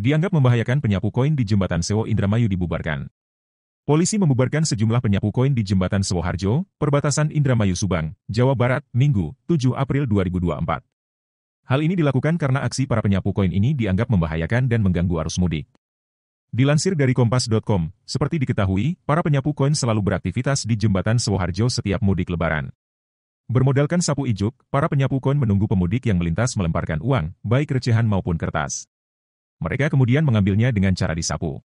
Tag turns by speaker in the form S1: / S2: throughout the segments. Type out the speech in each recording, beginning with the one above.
S1: dianggap membahayakan penyapu koin di jembatan Sewo Indramayu dibubarkan. Polisi membubarkan sejumlah penyapu koin di jembatan Sewo Harjo, perbatasan Indramayu Subang, Jawa Barat, Minggu, 7 April 2024. Hal ini dilakukan karena aksi para penyapu koin ini dianggap membahayakan dan mengganggu arus mudik. Dilansir dari Kompas.com, seperti diketahui, para penyapu koin selalu beraktivitas di jembatan Sewo Harjo setiap mudik lebaran. Bermodalkan sapu ijuk, para penyapu koin menunggu pemudik yang melintas melemparkan uang, baik recehan maupun kertas. Mereka kemudian mengambilnya dengan cara disapu.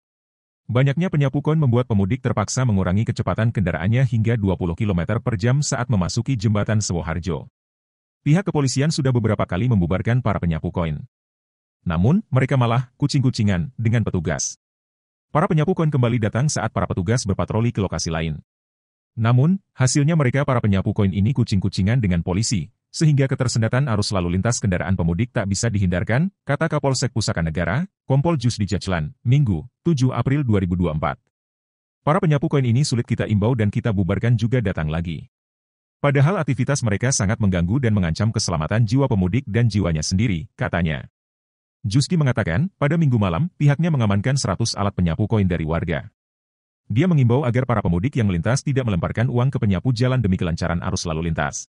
S1: Banyaknya penyapu kon membuat pemudik terpaksa mengurangi kecepatan kendaraannya hingga 20 km per jam saat memasuki jembatan Sewoharjo. Pihak kepolisian sudah beberapa kali membubarkan para penyapu koin. Namun, mereka malah kucing-kucingan dengan petugas. Para penyapu koin kembali datang saat para petugas berpatroli ke lokasi lain. Namun, hasilnya mereka para penyapu koin ini kucing-kucingan dengan polisi, sehingga ketersendatan arus lalu lintas kendaraan pemudik tak bisa dihindarkan, kata Kapolsek Pusaka Negara, Kompol Jus di Jajlan, Minggu, 7 April 2024. Para penyapu koin ini sulit kita imbau dan kita bubarkan juga datang lagi. Padahal aktivitas mereka sangat mengganggu dan mengancam keselamatan jiwa pemudik dan jiwanya sendiri, katanya. Jusdi mengatakan, pada minggu malam, pihaknya mengamankan 100 alat penyapu koin dari warga. Dia mengimbau agar para pemudik yang melintas tidak melemparkan uang ke penyapu jalan demi kelancaran arus lalu lintas.